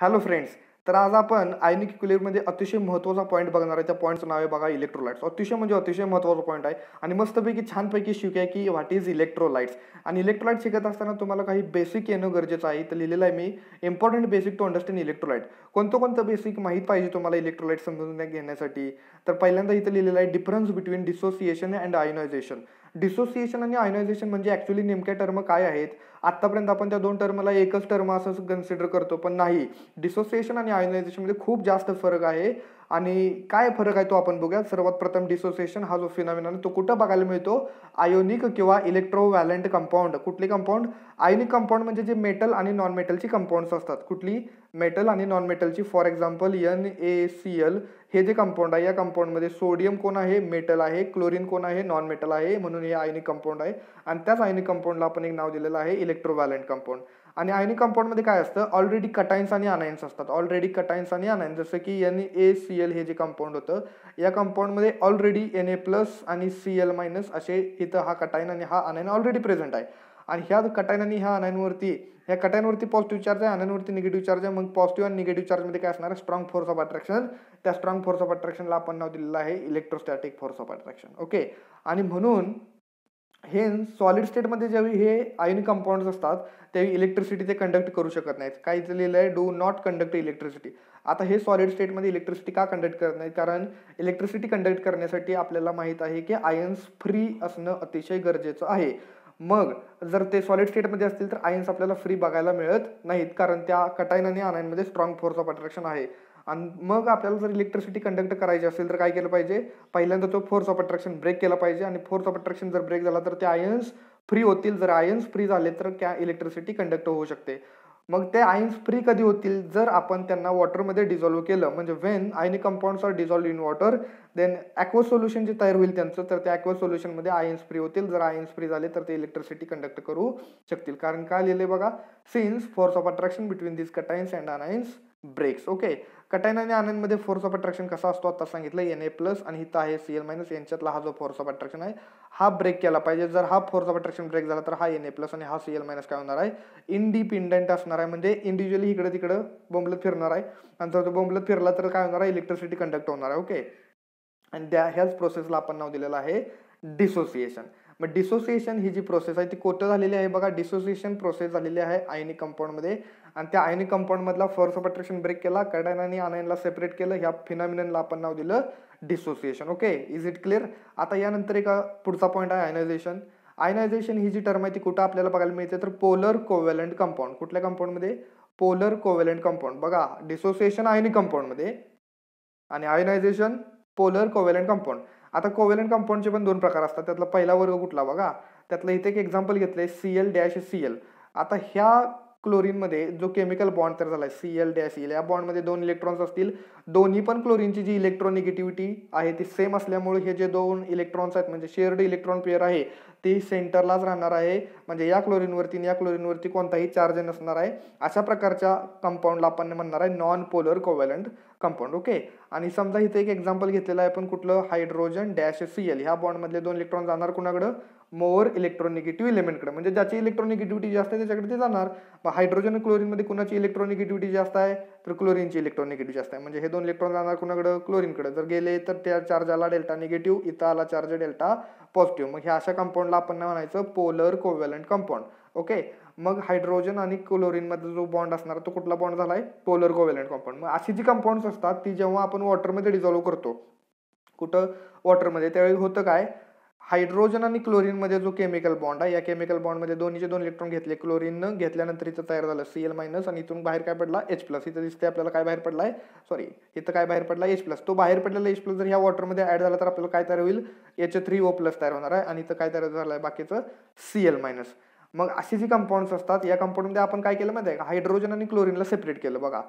hello friends तर आज आपण आयनिक क्युलेअरमध्ये अतिशय महत्त्वाचा पॉईंट बघणार आहे त्या पॉईंटचं नाव आहे बघा इलेक्ट्रोलाइट्स अतिशय म्हणजे अतिशय महत्त्वाचा पॉईंट आहे आणि मस्तपैकी छानपैकी शिकूया की व्हॉट इज इलेक्ट्रोलाइट्स आणि इलेक्ट्रोलाइट शिकत असताना तुम्हाला काही बेसिक येणं गरजेचं आहे तर लिहिलेलं आहे मी important basic to understand electrolyte कोणतं कोणतं बेसिक माहीत पाहिजे तुम्हाला इलेक्ट्रोलाइट समजून घेण्यासाठी तर पहिल्यांदा इथं लिहिलेलं आहे difference between dissociation and ionization dissociation आणि आयनायझेशन म्हणजे ॲक्च्युली नेमक्या टर्म काय आहेत आत्तापर्यंत आपण त्या दोन टर्मला एकच टर्म असं कन्सिडर करतो पण नाही डिसोसिएशन आणि आयनायझेशनमध्ये खूप जास्त फरक आहे आणि काय फरक आहे तो आपण बघूया सर्वात प्रथम डिसोसिएशन हा जो फिनॉमिना तो कुठं बघायला मिळतो आयोनिक किंवा इलेक्ट्रोव्हॅलेंट कंपाऊंड कुठली कंपाऊंड आयोनिक कंपाऊंड म्हणजे जे मेटल आणि नॉन मेटलची कंपाऊंड्स असतात कुठली मेटल आणि नॉन मेटलची for example N A C L हे जे कंपाऊंड आहे या कंपाऊंडमध्ये सोडियम कोण आहे मेटल आहे क्लोरीन कोण आहे नॉन मेटल आहे म्हणून हे आयनिक कंपाऊंड आहे आणि त्याच आयनिक कंपाऊंडला आपण एक नाव दिलेलं आहे इलेक्ट्रोव्हॅलेंट कंपाऊंड आणि आयनिक कंपाऊंडमध्ये काय असतं ऑलरेडी कटाईन्स आणि अनायन्स असतात ऑलरेडी कटाईन्स आणि अनायन्स जसं की एन ए सी एल हे जे कंपाऊंड होतं या कंपाऊंडमध्ये ऑलरेडी एन ए प्लस आणि सी एल मायनस असे इथं हा कटाईन आणि हा अनायन ऑलरेडी प्रेझेंट आहे आणि ह्या कटायन आणि ह्या अनायनवरती ह्या कटायनवरती पॉझिटिव्ह चार्ज आहे अनायनवरती निगेटिव्ह चार्ज आहे मग पॉझिटिव्ह आणि निगेटिव्ह चार्जमध्ये काय असणार आहे स्ट्रॉंग फोर्स ऑफ अट्रॅक्शन त्या स्ट्रॉंग फोर्स ऑफ अट्रॅक्शनला आपण नाव दिलेलं आहे electrostatic force of attraction okay आणि म्हणून हे सॉलिड स्टेटमध्ये ज्यावेळी हे आयन कंपाऊंड्स असतात त्यावेळी इलेक्ट्रिसिटी ते कंडक्ट करू शकत नाहीत काय लिहिलं आहे डू नॉट कंडक्ट इलेक्ट्रिसिटी आता हे सॉलिड स्टेटमध्ये इलेक्ट्रिसिटी का कंडक्ट करत नाही कारण इलेक्ट्रिसिटी कंडक्ट करण्यासाठी आपल्याला माहीत आहे की आयन्स फ्री असणं अतिशय गरजेचं आहे मग जर ते सॉलिड स्टेटमध्ये असतील तर आयन्स आपल्याला फ्री बघायला मिळत नाहीत कारण त्या कटायन आणि आनायनमध्ये स्ट्रॉंग फोर्स ऑफ अट्रॅक्शन आहे आणि मग आपल्याला जर इलेक्ट्रिसिटी कंडक्ट करायची असेल तर काय केलं पाहिजे पहिल्यांदा तो फोर्स ऑफ अट्रॅक्शन ब्रेक केला पाहिजे आणि फोर्स ऑफ अट्रॅक्शन जर ब्रेक झाला तर ते आयन्स फ्री होतील जर आयन्स फ्री झाले तर त्या इलेक्ट्रिसिटी कंडक्ट होऊ शकते मग ते आयन्स फ्री कधी होतील जर आपण त्यांना वॉटरमध्ये डिझॉल्व्ह केलं म्हणजे when ionic compound are dissolve in water then aqua solution जे तयार होईल त्यांचं तर त्या ॲक्वा सोल्युशनमध्ये आयन्स फ्री होतील जर आयन्स फ्री झाले तर ते इलेक्ट्रिसिटी कंडक्ट करू शकतील कारण काय लिहिले बघा since force of attraction between this cations and anions breaks okay cation आणि आनंदमध्ये फोर्स ऑफ अट्रॅक्शन कसा असतो आता सांगितलं एन ए प्लस आणि इथं आहे सी एल मायनस यांच्यातला हा जो फोर्स ऑफ अट्रॅक्शन आहे हा ब्रेक केला पाहिजे जर हा फोर्स ऑफ अट्रॅक्शन ब्रेक झाला तर हा एन ए प्लस आणि हा सी एल मायनस काय होणार आहे इंडिपेंडंट असणार आहे म्हणजे इंडिव्हिज्युअली इकडे तिकडं बोंबलत फिरणार आहे आणि जर तो बोंबलत फिरला तर काय होणार आहे इलेक्ट्रिसिटी कंडक्ट होणार आहे ओके आणि त्या ह्याच प्रोसेसला आपण नाव दिलेलं आहे डिसोसिएशन मग डिसोसिएशन ही जी प्रोसेस आहे ती कोठं झालेली आहे बघा डिसोसिएशन प्रोसेस झालेली आहे आयनी कंपाऊंडमध्ये आणि त्या आयनी कंपाऊंडमधला फोर्स ऑफ अट्रॅक्शन ब्रेक केला कडायन आणि आनायनला सेपरेट केलं ह्या फिनोमिननला आपण नाव दिलं dissociation okay is it clear आता यानंतर एक पुढचा पॉईंट आहे आयनायझेशन आयनायझेशन ही जी टर्म आहे ती कुठं आपल्याला बघायला मिळते तर पोलर कोवेलंट कंपाऊंड कुठल्या कंपाऊंडमध्ये पोलर कोवेलंट कंपाऊंड बघा डिसोसिएशन आयनी कंपाऊंडमध्ये आणि आयनायझेशन पोलर कोवेलंट कंपाऊंड आता कोवेलन कंपाऊंडचे पण दोन प्रकार असतात त्यातला पहिला वर्ग कुठला बघा त्यातलं इथे एक एक्झाम्पल आहे C L dash C L आता ह्या क्लोरीनमध्ये जो केमिकल बॉन्ड तयार झाला आहे सी एल डॅश एल या बॉन्डमध्ये दोन इलेक्ट्रॉन्स असतील दोन्ही पण क्लोरीनची जी इलेक्ट्रॉनिगेटिव्हिटी आहे ती सेम असल्यामुळे हे जे दोन इलेक्ट्रॉन्स आहेत म्हणजे शेअर्ड इलेक्ट्रॉन पेअर आहे ती सेंटरलाच राहणार आहे म्हणजे या क्लोरीनवरती आणि या क्लोरीनवरती कोणताही चार्ज नसणार आहे अशा प्रकारच्या कंपाऊंडला आपण म्हणणार आहे non polar covalent compound okay आणि समजा इथे एक एक्झाम्पल घेतलेला आहे पण कुठलं हायड्रोजन डॅश सी एल ह्या बॉन्डमधले दोन इलेक्ट्रॉन जाणार कुणाकडं मोर इलेक्ट्रॉनिगेटिव्ह इलेमेंटकडे म्हणजे ज्याची इलेक्ट्रॉनिगेटिव्हिटी जास्त आहे त्याच्याकडे ते जाणार मग हायड्रोजन आणि क्लोरीनमध्ये कुणाची इलेक्ट्रॉनिगेटिव्हिटी जास्त आहे तर क्लोरीनची इलेक्ट्रॉनिगेटिव्ह जास्त आहे म्हणजे हे दोन इलेक्ट्रॉन जाणार कुणाकडं क्लोरीनकडे जर गेले तर त्या चार्जाला डेल्टा निगेटिव्ह इथं आला चार्ज डेल्टा पॉझिटिव्ह मग ह्या अशा कंपाऊंडला आपण म्हणायचं पोलर कोव्हॅलंट कंपाऊंड ओके मग हायड्रोजन आणि क्लोरीनमध्ये जो बॉन्ड असणार तो कुठला बॉन्ड झाला आहे पोलर कोव्हॅलंट कंपाऊंड मग अशी जी कंपाऊंड्स असतात ती जेव्हा आपण वॉटरमध्ये डिझॉल्व्ह करतो कुठं वॉटरमध्ये त्यावेळी होतं काय हायड्रोजन आणि क्लोरीनमध्ये जो केमिकल बॉन्ड आहे या केमिकल बॉन्डमध्ये दोन्हीचे दोन इलेक्ट्रॉन घेतले क्लोरीन घेतल्यानंतर इथं तयार झालं सी एल मायनस आणि इथून बाहेर काय पडला एच प्लस इथं दिसते आपल्याला काय बाहेर पडला आहे सॉरी इथं काय बाहेर पडला एच प्लस तो बाहेर पडलेला एच प्लस जर ह्या वॉटरमध्ये ॲड झाला तर आपल्याला काय तयार होईल एच थ्री ओ प्लस तयार होणार आहे आणि इथं काय तयार झालं आहे बाकीचं सी एल मायनस मग अशी जी कंपाऊंड्स असतात या कंपाऊंडमध्ये आपण काय केलं माहिती आहे का हायड्रोजन आणि क्लोरीनला सेपरेट केलं बघा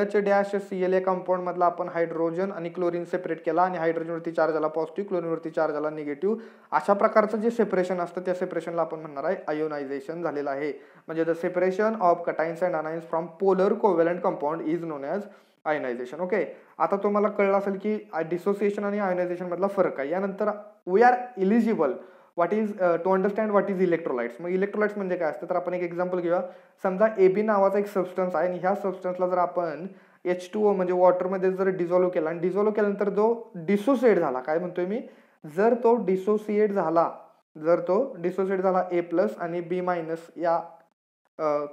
एच डॅश सी एल या कंपाऊंडमधला आपण हायड्रोजन आणि क्लोरीन सेपरेट केला आणि हायड्रोजनवरती चार्ज आला पॉझिटिव्ह क्लोरीनवरती चार्ज आला निगेटिव्ह अशा प्रकारचं जे सेपरेशन असतं त्या सेपरेशनला आपण म्हणणार आहे आयोनायझेशन झालेलं आहे म्हणजे the separation of cations and anions from polar covalent compound is known as ionization okay आता तुम्हाला कळलं असेल की डिसोसिएशन आणि आयोनायझेशनमधला फरक आहे यानंतर we are eligible what is to understand what is electrolytes मग इलेक्ट्रोलाइट्स म्हणजे काय असतं तर आपण एक एक्झाम्पल घेऊया समजा ए बी नावाचा एक सबस्टन्स आहे आणि ह्या सबस्टन्सला जर आपण एच टू ओ म्हणजे वॉटरमध्ये जर डिझॉल्व्ह केला आणि डिझॉल्व्ह केल्यानंतर जो डिसोसिएट झाला काय म्हणतोय मी जर तो डिसोसिएट झाला जर तो डिसोसिएट झाला ए प्लस आणि बी मायनस या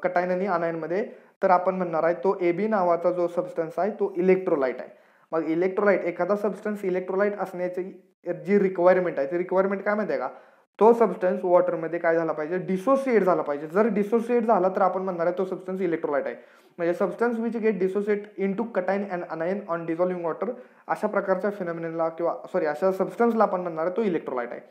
कटायन आणि अनायनमध्ये तर आपण म्हणणार आहे तो ए बी नावाचा जो सबस्टन्स आहे तो इलेक्ट्रोलाइट आहे मग इलेक्ट्रोलाइट एखादा सबस्टन्स इलेक्ट्रोलाइट असण्याची जी रिक्वायरमेंट आहे ती रिक्वायरमेंट काय माहिती आहे का तो सबस्टन्स वॉटरमध्ये काय झाला पाहिजे डिसोसिएट झाला पाहिजे जर डिसोसिएट झाला तर आपण म्हणणार आहे तो सबस्टन्स इलेक्ट्रोलाइट आहे म्हणजे substance which get dissociate into cation and anion on dissolving water अशा प्रकारच्या फिनॉमिनला किंवा सॉरी अशा सबस्टन्सला आपण म्हणणार आहे तो इलेक्ट्रोलाइट आहे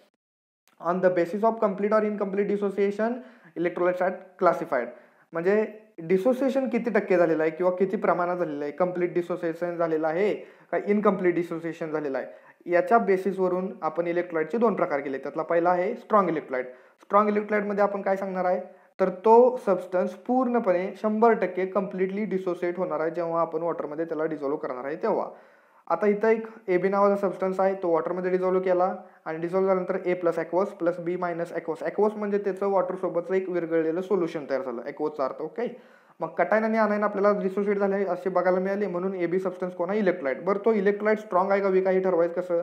on the basis of complete or incomplete dissociation electrolyte are classified म्हणजे डिसोसिएशन किती टक्के झालेलं आहे किंवा किती प्रमाणात झालेलं आहे कम्प्लीट डिसोसिएशन झालेलं आहे का इनकम्प्लीट डिसोसिएशन झालेलं आहे याच्या बेसिसवरून आपण इलेक्ट्रॉइडचे दोन प्रकार केले त्यातला पहिला आहे स्ट्रॉंग इलेक्ट्रॉइड स्ट्रॉंग इलेक्ट्रॉइडमध्ये आपण काय सांगणार आहे तर तो सबस्टन्स पूर्णपणे शंभर टक्के कम्प्लिटली डिसोसिएट होणार आहे जेव्हा आपण वॉटरमध्ये त्याला डिझॉल्व्ह करणार आहे तेव्हा आता इथं एक ए बी नावाचा सबस्टन्स आहे तो वॉटरमध्ये डिझॉल्व्ह केला आणि डिझॉल्व्ह झाल्यानंतर A plus aqueous plus B minus aqueous aqueous म्हणजे त्याचं वॉटरसोबतचं एक विरघळलेलं सोल्युशन तयार झालं ॲक्वॉसचा अर्थ ओके मग कटायन आणि आणायन आपल्याला डिसोशिएट झाले असे बघायला मिळाले म्हणून ए बी सबस्टन्स कोणा इलेक्ट्रोलाइट बरं तो इलेक्ट्रोलाइट स्ट्रॉंग आहे का वीक आहे ठरवायचं कसं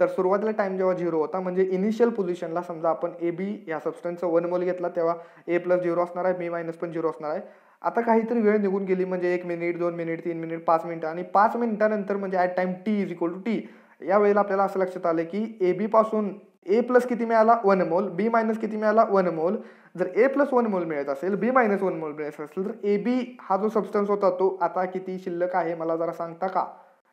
तर सुरुवातीला टाइम जेव्हा झिरो होता म्हणजे इनिशियल पोझिशनला समजा आपण ए बी या सबस्टन्सचा वन मोल घेतला तेव्हा ए प्लस झिरो असणार आहे बी मायनस पण झिरो असणार आहे आता काहीतरी वेळ निघून गेली म्हणजे एक मिनिट दोन मिनिट तीन मिनिट पाच मिनिटं आणि पाच मिनिटानंतर म्हणजे at time T is equal to T यावेळेला आपल्याला असं लक्षात आलं की ए बीपासून ए प्लस किती मिळाला वन मोल बी मायनस किती मिळाला वन मोल जर ए प्लस वन मोल मिळत असेल बी मायनस वन मोल मिळत असेल तर ए बी हा जो सबस्टन्स होता तो आता किती शिल्लक आहे मला जरा सांगता का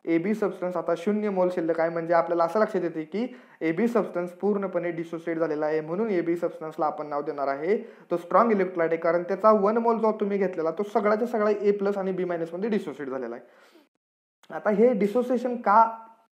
ए बी सबस्टन्स आता शून्य मोल शिल्लक आहे म्हणजे आपल्याला असं लक्षात येते की ए बी सबस्टन्स पूर्णपणे डिसोसिएट झालेला आहे म्हणून ए बी सबस्टन्सला आपण नाव देणार आहे तो स्ट्रॉंग इलेक्ट्रोलाइट आहे कारण त्याचा वन मोल जो तुम्ही घेतलेला तो सगळ्याच्या सगळा ए प्लस आणि बी मायनसमध्ये डिसोसिएट झालेला आहे आता हे डिसोसिएशन का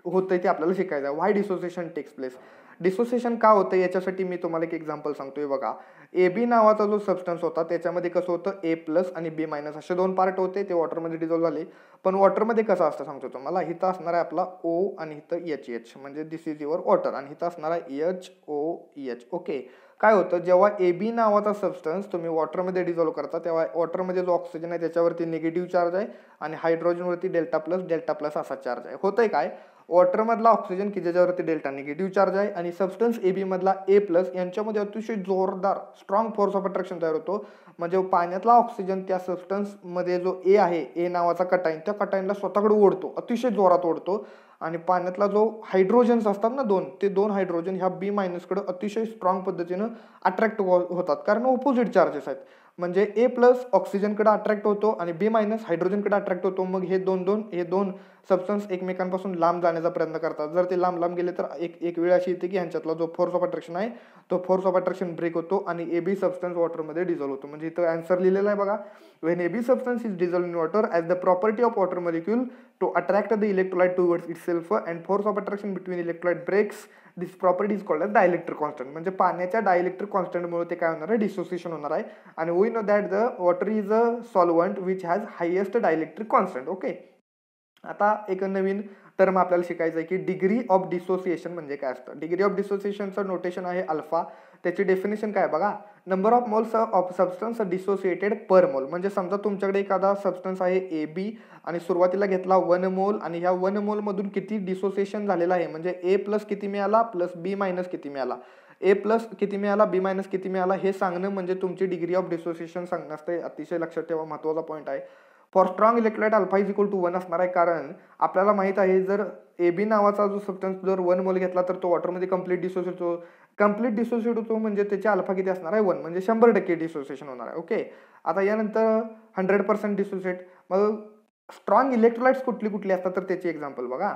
होतंय ते आपल्याला शिकायचं आहे why dissociation takes place dissociation का होतं याच्यासाठी मी तुम्हाला एक एक्झाम्पल सांगतोय बघा ए बी नावाचा जो सबस्टन्स होता त्याच्यामध्ये कसं होतं ए प्लस आणि बी मायनस असे दोन पार्ट होते ते वॉटरमध्ये डिझॉल्व्ह झाले पण वॉटरमध्ये कसं असतं सांगतो तुम्हाला इथं असणार आहे आपला ओ आणि इथं एच एच म्हणजे दिस इज युअर वॉटर आणि इथं असणार आहे एच ओ एच ओके काय होतं जेव्हा ए बी नावाचा सबस्टन्स तुम्ही वॉटरमध्ये डिझॉल्व्ह करता तेव्हा वॉटरमध्ये जो ऑक्सिजन आहे त्याच्यावरती निगेटिव्ह चार्ज आहे आणि हायड्रोजनवरती डेल्टा प्लस डेल्टा प्लस असा चार्ज आहे होतंय काय वॉटरमधला ऑक्सिजन की ज्याच्यावरती डेल्टा निगेटिव्ह चार्ज आहे आणि सबस्टन्स ए बीमधला ए प्लस यांच्यामध्ये अतिशय जोरदार स्ट्रॉंग फोर्स ऑफ अट्रॅक्शन तयार होतो म्हणजे पाण्यातला ऑक्सिजन त्या सबस्टन्समध्ये जो ए आहे ए नावाचा कटाईन त्या कटाईनला स्वतःकडे ओढतो अतिशय जोरात ओढतो आणि पाण्यातला जो हायड्रोजन्स असतात ना दोन ते दोन हायड्रोजन ह्या बी मायनसकडं अतिशय स्ट्रॉंग पद्धतीनं अट्रॅक्ट हो, होतात कारण ओपोजिट चार्जेस आहेत म्हणजे ए प्लस ऑक्सिजनकडे अट्रॅक्ट होतो आणि बी मायनस हायड्रोजनकडे अट्रॅक्ट होतो मग हे दोन दोन हे दोन सबस्टन्स एकमेकांपासून लांब जाण्याचा प्रयत्न करतात जर ते लांब लांब गेले तर एक एक वेळ अशी येते की ह्यांच्यातला जो फोर्स ऑफ अट्रॅक्शन आहे तो फोर्स ऑफ अट्रॅक्शन ब्रेक होतो आणि ए बी सबस्टन्स वॉटरमध्ये डिझॉल्व होतो म्हणजे इथं आन्सर लिहिलेला आहे बघा when A B substance is dissolve in water as the property of water molecule to attract the electrolyte towards itself and force of attraction between electrolyte breaks this property is called dielectric constant म्हणजे पाण्याच्या dielectric कॉन्स्टंटमुळे ते काय होणार आहे dissociation होणार आहे आणि we know that the water is a solvent which has highest dielectric constant okay आता एक नवीन टर्म आपल्याला शिकायचं आहे की डिग्री ऑफ डिसोसिएशन म्हणजे काय असतं डिग्री ऑफ डिसोसिएशनचं नोटेशन आहे अल्फा त्याची डेफिनेशन काय बघा number of moles of substance dissociated per mole म्हणजे समजा तुमच्याकडे एखादा सबस्टन्स आहे ए बी आणि सुरुवातीला घेतला वन मोल आणि ह्या वन मोलमधून किती डिसोसिएशन झालेलं आहे म्हणजे ए प्लस किती मिळाला प्लस बी मायनस किती मिळाला ए प्लस किती मिळाला बी मायनस किती मिळाला हे सांगणं म्हणजे तुमची डिग्री ऑफ डिसोसिएशन सांगणं असतं अतिशय लक्षात ठेवा महत्त्वाचा पॉईंट आहे for strong electrolyte alpha is equal to one असणार आहे कारण आपल्याला माहीत आहे जर ए बी नावाचा जो सबस्टन्स जर वन मोल घेतला तर तो वॉटरमध्ये कम्प्लीट डिसोसिएट होतो कम्प्लीट डिसोसिएट होतो म्हणजे त्याचे अल्फा किती असणार आहे वन म्हणजे शंभर टक्के डिसोसिएशन होणार आहे ओके आता यानंतर हंड्रेड पर्सेंट डिसोसिएट मग स्ट्रॉंग इलेक्ट्रोलाइट्स कुठली कुठली असतात तर त्याची एक्झाम्पल बघा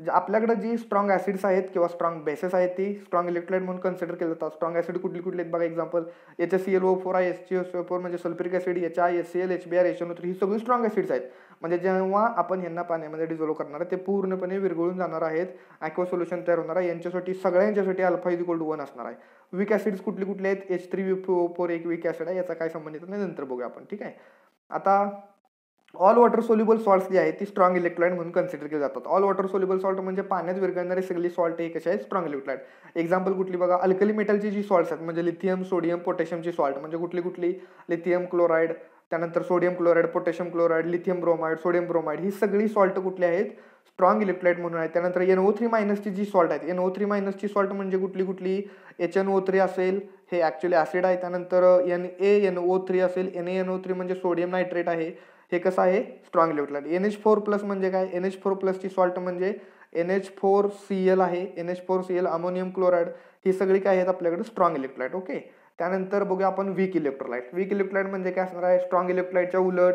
म्हणजे आपल्याकडे जी स्ट्रॉंग ॲसिड्स आहेत किंवा स्ट्रॉंग बेसेस आहेत ती स्ट्रॉंग इलेक्ट्रोलाइट म्हणून कन्सिडर केलं जातात स्ट्रॉंग ॲसिड कुठली कुठली आहेत बघा example H S C L O four I S C S O four म्हणजे sulphuric acid H I S C L H B R H N O three ही सगळी स्ट्रॉंग ॲसिड्स आहेत म्हणजे जेव्हा आपण यांना पाण्यामध्ये डिझोल्व करणार ते पूर्णपणे विरघळून जाणार आहेत ॲक्वा सोल्युशन तयार होणार आहे यांच्यासाठी सगळ्यांच्यासाठी अल्फा इज गोल्ड वन असणार आहे वीक ॲसिड्स कुठली कुठले आहेत एच थ्री वी फोर एक वीक ॲसिड आहे याचा काय संबंधित नाही नंतर बघूया आपण ठीक आहे आता ऑल वॉटर सोल्युबल सॉल्ट्स जी आहेत ती स्ट्रॉंग इलेक्ट्रॉइड म्हणून कन्सिडर केले जातात ऑल वॉटर सोल्युबल सॉल्ट म्हणजे पाण्यात विरघळणारे सगळी सॉल्ट हे कसे आहेत स्ट्रॉंग इलेक्ट्रॉइड एक्झाम्पल कुठली बघा अल्कली मेटलची जी सॉल्ट्स आहेत म्हणजे लिथियम सोडियम पोटॅशियमची सॉल्ट म्हणजे कुठली कुठली लिथियम क्लोराईड त्यानंतर sodium chloride potassium chloride lithium bromide sodium bromide ही सगळी सॉल्ट कुठली आहेत स्ट्रॉंग इलेक्ट्रोलाइट म्हणून आहेत त्यानंतर एन ओ थ्री मायनसची जी सॉल्ट आहेत एन ओ थ्री मायनसची सॉल्ट म्हणजे कुठली कुठली एच एन ओ थ्री असेल हे ॲक्च्युली ॲसिड आहे त्यानंतर N A N O three असेल N A N O three म्हणजे सोडियम नायट्रेट आहे हे कसं आहे स्ट्रॉंग लेवटला एन एच फोर प्लस म्हणजे काय एन एच फोर प्लसची सॉल्ट म्हणजे N H four C L आहे N H four C L ammonium chloride ही सगळी काय आहेत आपल्याकडे स्ट्रॉंग इलेक्ट्रोलाइट ओके त्यानंतर बघूया आपण वीक इलेक्ट्रोलाइट वीक इलेक्ट्रोलाइट म्हणजे काय असणार आहे स्ट्रॉंग इलेक्ट्रोलाइटच्या उलट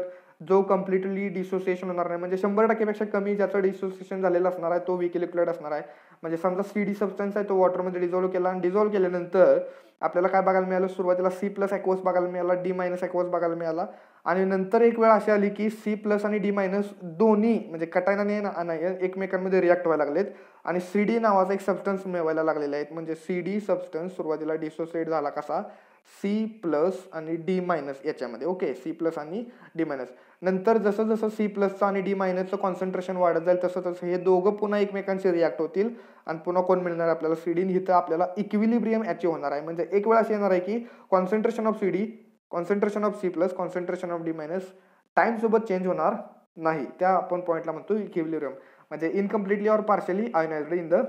जो कम्प्लिटली डिसोसिएशन होणार नाही म्हणजे शंभर टक्केपेक्षा कमी ज्याचं डिसोसिएशन झालेलं असणार आहे तो वीक इलेक्ट्रोलाइट असणार आहे म्हणजे समजा सी डी सबस्टन्स आहे तो वॉटरमध्ये डिझॉल्व्ह केला आणि डिझॉल्व्ह केल्यानंतर आपल्याला काय बघायला मिळालं सुरुवातीला सी प्लस ॲक्वस बघायला मिळाला डी मायनस ॲक्वस बघायला मिळाला आणि नंतर एक वेळ अशी आली की सी प्लस आणि डी मायनस दोन्ही म्हणजे कटायनाने नाही एकमेकांमध्ये रिॲक्ट व्हायला लागलेत आणि सी डी नावाचा एक सबस्टन्स मिळवायला लागलेला आहेत म्हणजे सी डी सबस्टन्स सुरुवातीला डिसोसिएट झाला कसा सी प्लस आणि डी मायनस याच्यामध्ये ओके सी प्लस आणि डी मायनस नंतर जसं जसं सी प्लसचं आणि डी मायनसचं कॉन्सन्ट्रेशन वाढत जाईल तसं तसं हे दोघं पुन्हा एकमेकांशी रिॲक्ट होतील आणि पुन्हा कोण मिळणार आपल्याला सीडीन इथं आपल्याला इक्विलिब्रियम अचीव होणार आहे म्हणजे एक वेळ अशी येणार आहे की concentration of D concentration of C plus concentration of D minus टाईमसोबत चेंज होणार नाही त्या आपण पॉईंटला म्हणतो इक्विलिब्रियम म्हणजे incompletely or partially ionized in the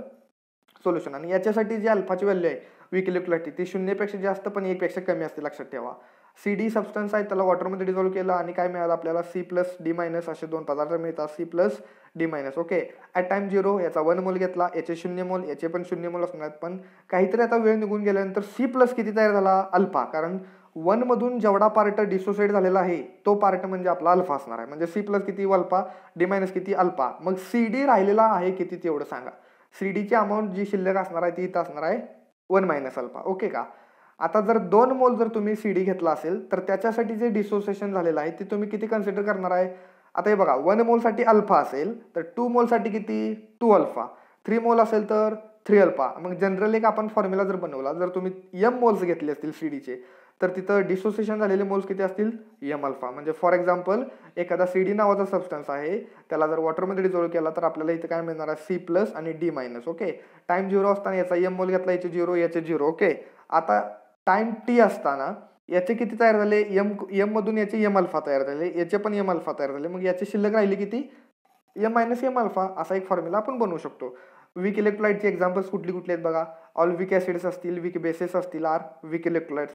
solution आणि याच्यासाठी जी अल्फाची व्हॅल्यू आहे वीक इलेक्ट्रोलाइटी ती शून्यपेक्षा जास्त पण एकपेक्षा कमी असते लक्षात ठेवा सी डी सबस्टन्स आहे त्याला वॉटरमध्ये डिझॉल्व्ह केलं आणि काय मिळालं आपल्याला सी प्लस डी मायनस असे दोन पदार्थ मिळतात C plus D minus okay at time zero याचा वन मोल घेतला याचे शून्य मोल याचे पण शून्य मोल असणार पण काहीतरी आता वेळ निघून गेल्यानंतर सी प्लस किती तयार झाला अल्फा कारण वनमधून जेवढा पार्ट डिसोसिएट झालेला आहे तो पार्ट म्हणजे आपला अल्फा असणार आहे म्हणजे सी प्लस किती अल्फा डी मायनस किती अल्फा मग सी डी राहिलेला आहे किती तेवढं सांगा सी डीची अमाऊंट जी शिल्लक असणार आहे ती इथं असणार आहे वन मायनस अल्फा ओके का आता जर दोन मोल जर तुम्ही सी डी घेतला असेल तर त्याच्यासाठी जे डिसोसिएशन झालेलं आहे ते तुम्ही किती कन्सिडर करणार आहे आता हे बघा वन मोलसाठी अल्फा असेल तर टू मोलसाठी किती टू अल्फा थ्री मोल असेल तर थ्री अल्फा मग जनरल एक आपण फॉर्म्युला जर बनवला जर तुम्ही यम मोल्स घेतले असतील सी डीचे तर तिथं डिसोसिएशन झालेले मोल्स किती असतील यम अल्फा म्हणजे फॉर एक्झाम्पल एखादा सी डी नावाचा सबस्टन्स आहे त्याला जर वॉटरमध्ये डिझोल्व केला तर आपल्याला इथं काय मिळणार आहे सी प्लस आणि D minus okay time zero असताना याचा यम मोल घेतला याचे झिरो याचे झिरो ओके आता टाईम टी असताना याचे किती तयार झाले यम मधून याचे यम अल्फा तयार झाले याचे पण यम अल्फा तयार झाले मग याचे शिल्लक राहिले किती यम मायनस यम अल्फा असा एक फॉर्म्युला आपण बनवू शकतो वीक इलेक्ट्रोलाइटचे एक्झाम्पल्स कुठली कुठली आहेत बघा ऑल वीक ॲसिड्स असतील वीक बेसेस असतील आर वीक इलेक्ट्रोलाइट्स